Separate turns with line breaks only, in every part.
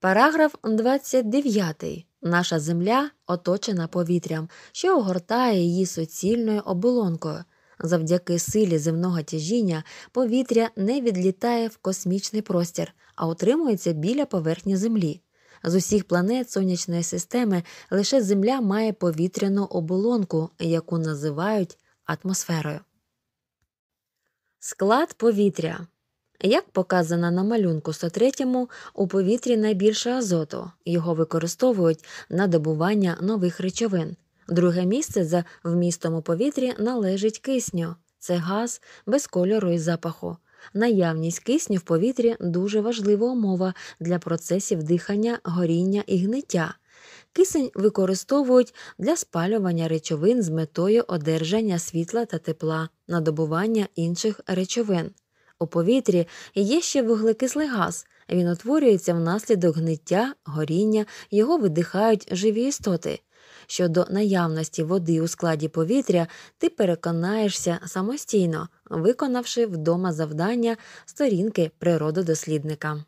Параграф 29. Наша земля оточена повітрям, що огортає її суцільною оболонкою. Завдяки силі земного тяжіння повітря не відлітає в космічний простір, а утримується біля поверхні Землі. З усіх планет сонячної системи лише Земля має повітряну оболонку, яку називають атмосферою. Склад повітря як показано на малюнку 103, у повітрі найбільше азоту, його використовують на добування нових речовин. Друге місце за вмістом у повітрі належить кисню, це газ без кольору і запаху. Наявність кисню в повітрі дуже важлива умова для процесів дихання, горіння і гниття. Кисень використовують для спалювання речовин з метою одержання світла та тепла, надобування інших речовин. У повітрі є ще вуглекислий газ, він утворюється внаслідок гниття, горіння, його видихають живі істоти. Щодо наявності води у складі повітря, ти переконаєшся самостійно, виконавши вдома завдання сторінки природодослідника.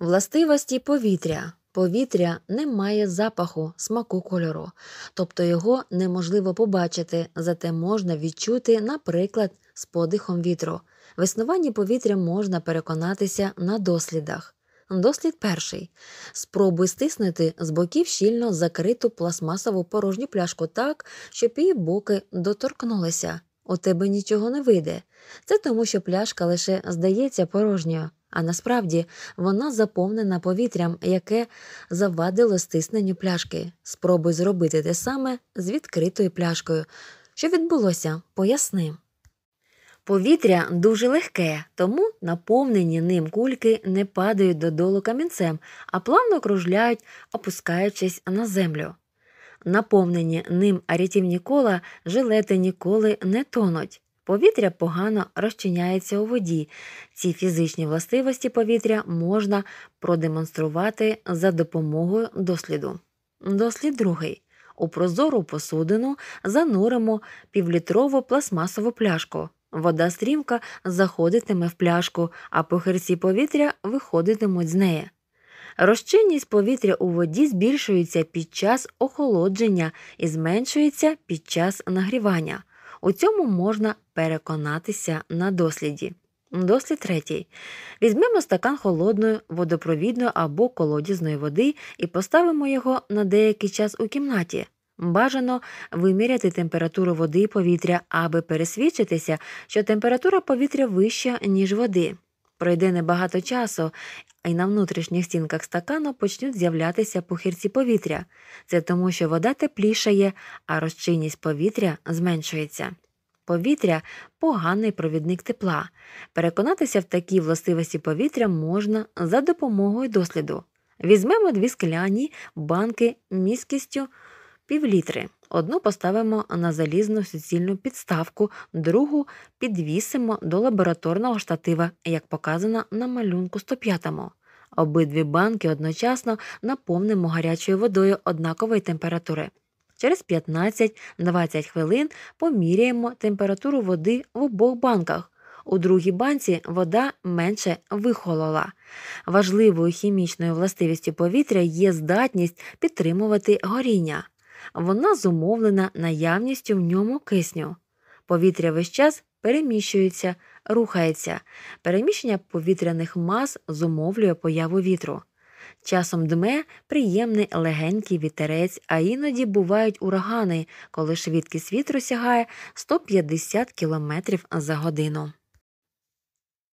Властивості повітря. Повітря не має запаху, смаку кольору, тобто його неможливо побачити, зате можна відчути, наприклад, з подихом вітру. Веснування повітря можна переконатися на дослідах. Дослід перший. Спробуй стиснути з боків щільно закриту пластмасову порожню пляшку так, щоб її боки доторкнулися. У тебе нічого не вийде. Це тому, що пляшка лише здається порожньою, а насправді вона заповнена повітрям, яке завадило стисненню пляшки. Спробуй зробити те саме з відкритою пляшкою. Що відбулося? Поясни. Повітря дуже легке, тому наповнені ним кульки не падають додолу камінцем, а плавно кружляють, опускаючись на землю. Наповнені ним арітівні кола жилети ніколи не тонуть. Повітря погано розчиняється у воді. Ці фізичні властивості повітря можна продемонструвати за допомогою досліду. Дослід другий. У прозору посудину зануримо півлітрову пластмасову пляшку. Вода стрімка заходитиме в пляшку, а похирці повітря виходитимуть з неї. Розчинність повітря у воді збільшується під час охолодження і зменшується під час нагрівання. У цьому можна переконатися на досліді. Дослід третій. Візьмемо стакан холодної, водопровідної або колодізної води і поставимо його на деякий час у кімнаті. Бажано виміряти температуру води і повітря, аби пересвідчитися, що температура повітря вища, ніж води. Пройде небагато часу, і на внутрішніх стінках стакану почнуть з'являтися пухирці повітря. Це тому, що вода теплішає, а розчинність повітря зменшується. Повітря поганий провідник тепла. Переконатися в такій властивості повітря можна за допомогою досліду. Візьмемо дві скляні банки міськістю півлітри. Одну поставимо на залізну суцільну підставку, другу підвісимо до лабораторного штатива, як показано на малюнку 105 -му. Обидві банки одночасно наповнимо гарячою водою однакової температури. Через 15-20 хвилин поміряємо температуру води в обох банках. У другій банці вода менше вихолола. Важливою хімічною властивістю повітря є здатність підтримувати горіння вона зумовлена наявністю в ньому кисню. Повітря весь час переміщується, рухається, переміщення повітряних мас зумовлює появу вітру. Часом дме приємний легенький вітерець, а іноді бувають урагани, коли швидкість вітру сягає 150 км за годину.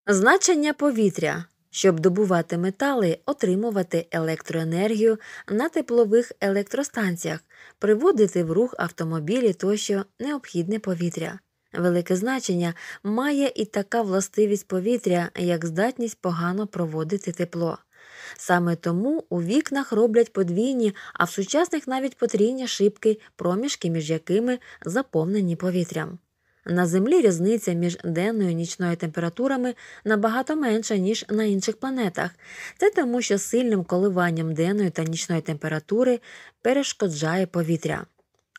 Значення повітря щоб добувати метали, отримувати електроенергію на теплових електростанціях, приводити в рух автомобілі тощо необхідне повітря. Велике значення має і така властивість повітря, як здатність погано проводити тепло. Саме тому у вікнах роблять подвійні, а в сучасних навіть потрійні шибки, проміжки, між якими заповнені повітрям. На землі різниця між денною і нічною температурами набагато менша, ніж на інших планетах. Це тому, що сильним коливанням денної та нічної температури перешкоджає повітря.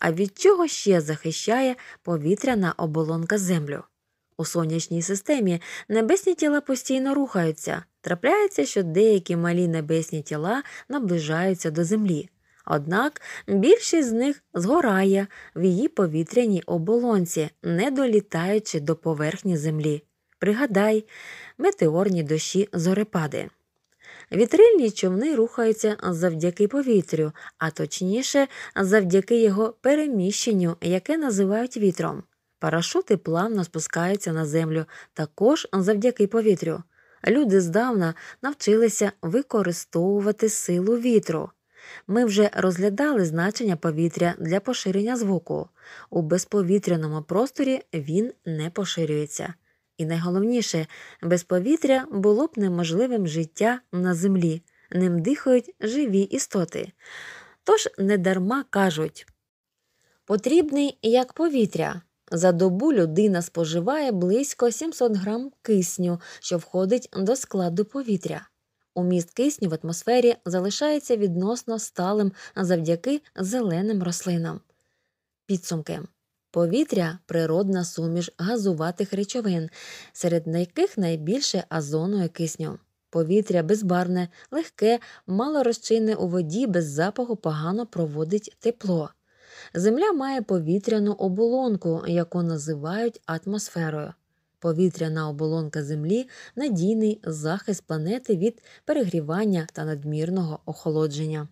А від чого ще захищає повітряна оболонка землю? У сонячній системі небесні тіла постійно рухаються. Трапляється, що деякі малі небесні тіла наближаються до землі однак більшість з них згорає в її повітряній оболонці, не долітаючи до поверхні землі. Пригадай, метеорні дощі зорепади. Вітрильні човни рухаються завдяки повітрю, а точніше, завдяки його переміщенню, яке називають вітром. Парашути плавно спускаються на землю, також завдяки повітрю. Люди здавна навчилися використовувати силу вітру. Ми вже розглядали значення повітря для поширення звуку. У безповітряному просторі він не поширюється. І найголовніше, без повітря було б неможливим життя на землі, ним дихають живі істоти. Тож недарма кажуть потрібний як повітря. За добу людина споживає близько 700 грам кисню, що входить до складу повітря. Уміст кисню в атмосфері залишається відносно сталим завдяки зеленим рослинам. Підсумки повітря природна суміш газуватих речовин, серед яких найбільше азону і кисню. Повітря безбарне, легке, мало розчинне у воді, без запаху погано проводить тепло. Земля має повітряну оболонку, яку називають атмосферою. Повітряна оболонка Землі надійний захист планети від перегрівання та надмірного охолодження.